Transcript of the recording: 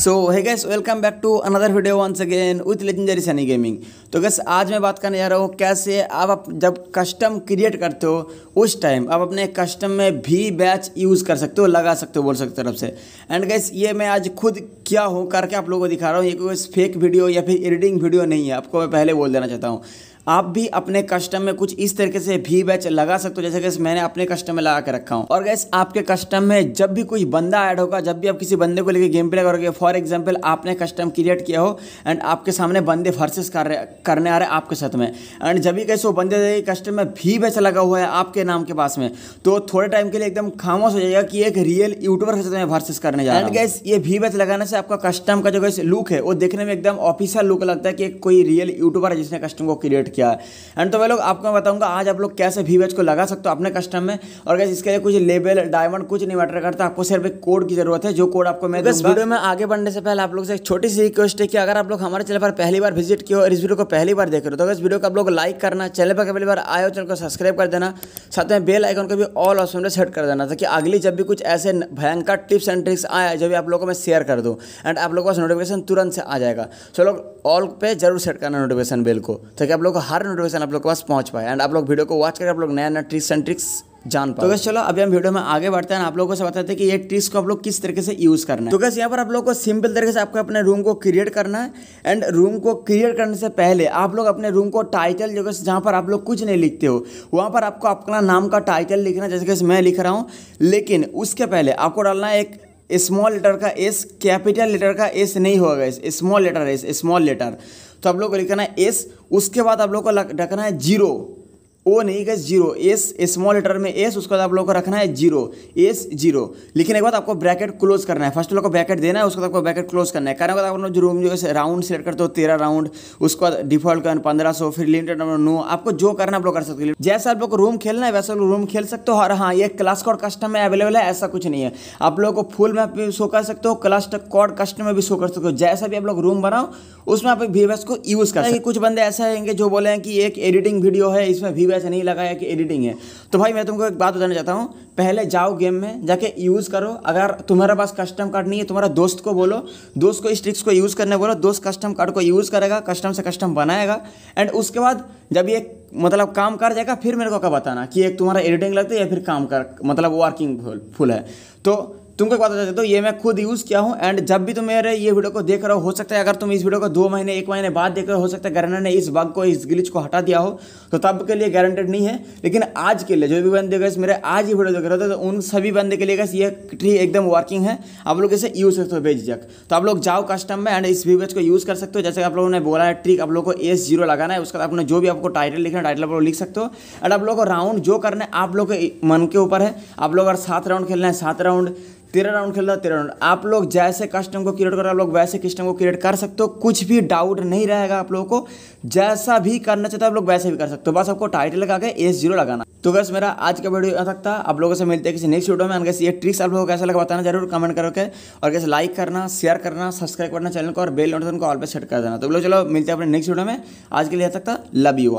so hi guys welcome back to another video once again with legendary Sunny gaming तो guys आज मैं बात करने जा रहा हूँ कैसे आप जब कस्टम क्रिएट करते हो उस टाइम आप अपने कस्टम में भी बैच यूज़ कर सकते हो लगा सकते हो बोल सकते हो तरफ से एंड गैस ये मैं आज खुद क्या हूँ करके आप लोगों को दिखा रहा हूँ ये कोई फेक वीडियो या फिर एडिटिंग वीडियो नहीं है आपको मैं पहले बोल देना चाहता हूँ आप भी अपने कस्टम में कुछ इस तरीके से भी बैच लगा सकते हो जैसे कि मैंने अपने कस्टम में लगा के रखा हूँ और गैस आपके कस्टम में जब भी कोई बंदा ऐड होगा जब भी आप किसी बंदे को लेकर गेम प्ले करोगे फॉर एग्जाम्पल आपने कस्टम क्रिएट किया हो एंड आपके सामने बंदे फर्सेस कर रहे करने आ रहे हैं आपके साथ में एंड जब भी कैसे वो बंदे कस्टम में भी बैच लगा हुआ है आपके नाम के पास में तो थोड़े टाइम के लिए एकदम खामोश हो जाएगा कि एक रियल यूट्यूबर के साथ में वर्सेस करने जा रहा एंड गैस ये भी बैच लगाने से आपका कस्टम का जो गैस लुक है वो देखने में एकदम ऑफिशियल लुक लगता है कि कोई रियल यूट्यूबर है जिसने कस्टम को क्रिएट किया क्या है एंड तो मैं लोग आपको बताऊंगा आज आप लोग कैसे वी को लगा सकते हो अपने कस्टम में और कैसे इसके लिए कुछ लेबल डायमंड कुछ नहीं मैटर करता आपको सिर्फ एक कोड की जरूरत है जो कोड आपको मैं इस वीडियो में आगे बढ़ने से पहले आप लोग से एक छोटी सी रिक्वेस्ट है कि अगर आप लोग हमारे चैनल पर पहली बार विजिट किया और इस वीडियो को पहली बार देख रहे हो तो इस वीडियो को आप लोग लाइक करना चैनल पर पहली बार आए हो चैनल को सब्सक्राइब कर देना साथ में बेल आइकन को भी ऑल ऑप्शन में सेट कर देना ताकि अगली जब भी कुछ ऐसे भयंकर टिप्स एंड ट्रिक्स आए जब भी आप लोगों को मैं शेयर कर दूँ एंड आप लोगों के नोटिफिकेशन तुरंत से आ जाएगा सो लोग ऑल पे जरूर सेट करना नोटिफिकेशन बिल को ताकि आप लोग हर नोटिफिकेशन आप लोग के पास पहुंच पाए एंड आप लोग वीडियो को वॉच करके आप लोग नया नया ट्रिक्स एंड ट्रिक्स जान पाए तो कैसे चलो अभी हम वीडियो में आगे बढ़ते हैं आप लोगों को सब बताते हैं कि ये ट्रिक्स को आप लोग किस तरीके से यूज़ करना है तो कैसे यहाँ पर आप लोग को सिंपल तरीके से आपको अपने रूम को क्रिएट करना है एंड रूम को क्रिएट करने से पहले आप लोग अपने रूम को टाइटल जो जहाँ पर आप लोग कुछ नहीं लिखते हो वहाँ पर आपको अपना नाम का टाइटल लिखना जैसे कि मैं लिख रहा हूँ लेकिन उसके पहले आपको डालना है एक स्मॉल लेटर का एस कैपिटल लेटर का एस नहीं होगा इस small letter S small letter तो आप लोग को लिखना है एस उसके बाद आप लोग को रखना है जीरो ओ नहीं गए जीरो एस स्मॉल लेटर में एस उसके बाद आप लोगों को रखना है जीरो एस जीरो लिखने के बाद आपको ब्रैकेट क्लोज करना है फर्स्ट लोग को ब्रैकेट देना है उसके बाद आपको ब्रैकेट क्लोज करना है करने के बाद आप लोग जो रूम जो है राउंड सेलेक्ट करते हो तेरह राउंड उसके बाद डिफॉल्ट करना पंद्रह सौ फिर लिमिटेड नंबर नो आपको जो करना आप लोग कर सकते हो जैसे आप लोग को रूम खेलना है वैसे रूम खेल सकते हो और हाँ ये क्लास कॉड कस्टम में अवेलेबल है ऐसा कुछ नहीं है आप लोग को फुल मैप भी शो कर सकते हो क्लास कॉड कस्टम में भी शो कर सकते हो जैसा भी आप लोग रूम बनाओ उसमें आप वीवर्स को यूज़ कर सकते कुछ बंदे ऐसे आएंगे जो बोले हैं कि एक एडिटिंग वीडियो है इसमें वीडियो ऐसा नहीं लगाया कि एडिटिंग है तो भाई मैं तुमको एक बात बताना चाहता हूँ पहले जाओ गेम में जाके यूज़ करो अगर तुम्हारे पास कस्टम कार्ड नहीं है तुम्हारा दोस्त को बोलो दोस्त को इस ट्रिक्स को यूज़ करने बोलो दोस्त कस्टम कार्ड को यूज़ करेगा कस्टम से कस्टम बनाएगा एंड उसके बाद जब ये मतलब काम कर जाएगा फिर मेरे को क्या बताना कि एक तुम्हारा एडिटिंग लगता है या फिर काम कर मतलब वर्किंग फुल है तो तुमको एक बात बता देता हूँ ये मैं खुद यूज़ किया हूँ एंड जब भी तुम मेरे ये वीडियो को देख रहे हो हो सकता है अगर तुम इस वीडियो को दो महीने एक महीने बाद देख रहे हो हो सकता है गारंटर ने इस बग को इस ग्लिच को हटा दिया हो तो तब के लिए गारंटेड नहीं है लेकिन आज के लिए जो भी बंदे गए मेरे आज ये वीडियो देख रहे थे तो उन सभी बंदे के लिए गए ये ट्री एकदम वर्किंग है आप लोग इसे यूज़ सकते हो बेझिझक तो आप लोग जाओ कस्टम में एंड इस वीवेज को यूज़ कर सकते हो जैसे आप लोगों ने बोला है ट्रिक आप लोग को एस जीरो लगाना है उसके बाद आपने जो भी आपको टाइटल लिखना है टाइटल आप लोग लिख सकते हो एंड आप लोग को राउंड जो करना है आप लोग के मन के ऊपर है आप लोग अगर सात राउंड खेलना है सात राउंड तेरह राउंड खेल रहा है तेरह राउंड आप लोग जैसे कस्टम को क्रिएट कर आप लोग वैसे कस्टम को क्रिएट कर सकते हो कुछ भी डाउट नहीं रहेगा आप लोगों को जैसा भी करना चाहते हो आप लोग वैसे भी कर सकते हो बस आपको टाइटल लगा के एस जीरो लगाना तो बस मेरा आज का वीडियो यहाँ तक था आप लोगों से मिलते हैं किसी नेक्स्ट वीडियो में कैसे ये ट्रिक्स आप लोगों को कैसा लगा बताना जरूर कमेंट करके और कैसे लाइक करना शेयर करना सब्सक्राइब करना चैनल को और बेल नोटिफिकेशन को ऑल पर सेट कर देना तो बोलो चलो मिलते हैं अपने नेक्स्ट वीडियो में आज के लिए यहाँ तक था लव यू ऑल